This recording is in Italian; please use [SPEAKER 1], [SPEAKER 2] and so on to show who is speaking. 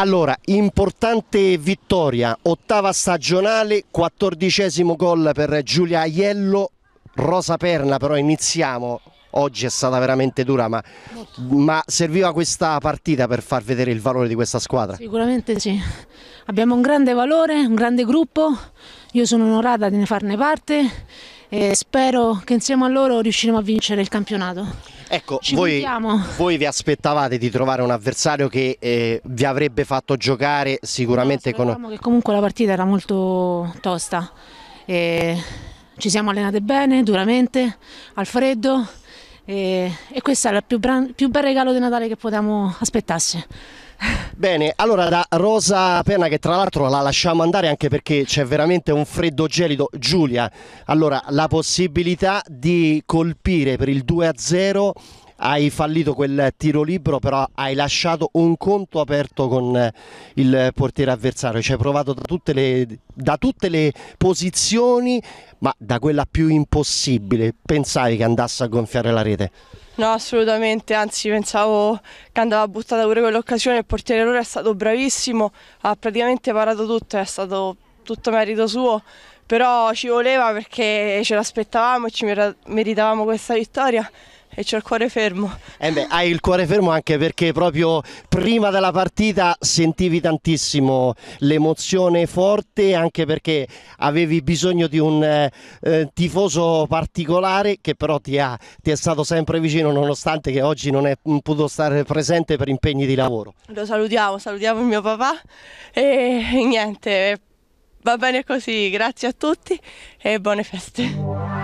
[SPEAKER 1] Allora, importante vittoria, ottava stagionale, quattordicesimo gol per Giulia Aiello, Rosa Perna però iniziamo, oggi è stata veramente dura ma, ma, serviva questa partita per far vedere il valore di questa squadra?
[SPEAKER 2] Sicuramente sì, abbiamo un grande valore, un grande gruppo, io sono onorata di farne parte e spero che insieme a loro riusciremo a vincere il campionato.
[SPEAKER 1] Ecco, voi, voi, vi aspettavate di trovare un avversario che eh, vi avrebbe fatto giocare sicuramente no, con...
[SPEAKER 2] che comunque la partita era molto tosta. E ci siamo allenate bene, duramente, al freddo e, e questo è il più, più bel regalo di Natale che potevamo aspettarci.
[SPEAKER 1] Bene, allora da Rosa Pena che tra l'altro la lasciamo andare anche perché c'è veramente un freddo gelido. Giulia, allora la possibilità di colpire per il 2-0 hai fallito quel tiro libero, però hai lasciato un conto aperto con eh, il portiere avversario. Ci hai provato da tutte, le, da tutte le, posizioni, ma da quella più impossibile. Pensavi che andasse a gonfiare la rete?
[SPEAKER 3] No, assolutamente, anzi pensavo che andava buttata pure quell'occasione, il portiere loro è stato bravissimo, ha praticamente parato tutto, è stato tutto merito suo, però ci voleva perché ce l'aspettavamo e ci meritavamo questa vittoria e c'è il cuore fermo.
[SPEAKER 1] Eh beh, hai il cuore fermo anche perché proprio prima della partita sentivi tantissimo l'emozione forte, anche perché avevi bisogno di un eh, tifoso particolare che però ti, ha, ti, è stato sempre vicino nonostante che oggi non è potuto stare presente per impegni di lavoro.
[SPEAKER 3] Lo salutiamo, salutiamo il mio papà e niente, Va bene così, grazie a tutti e buone feste.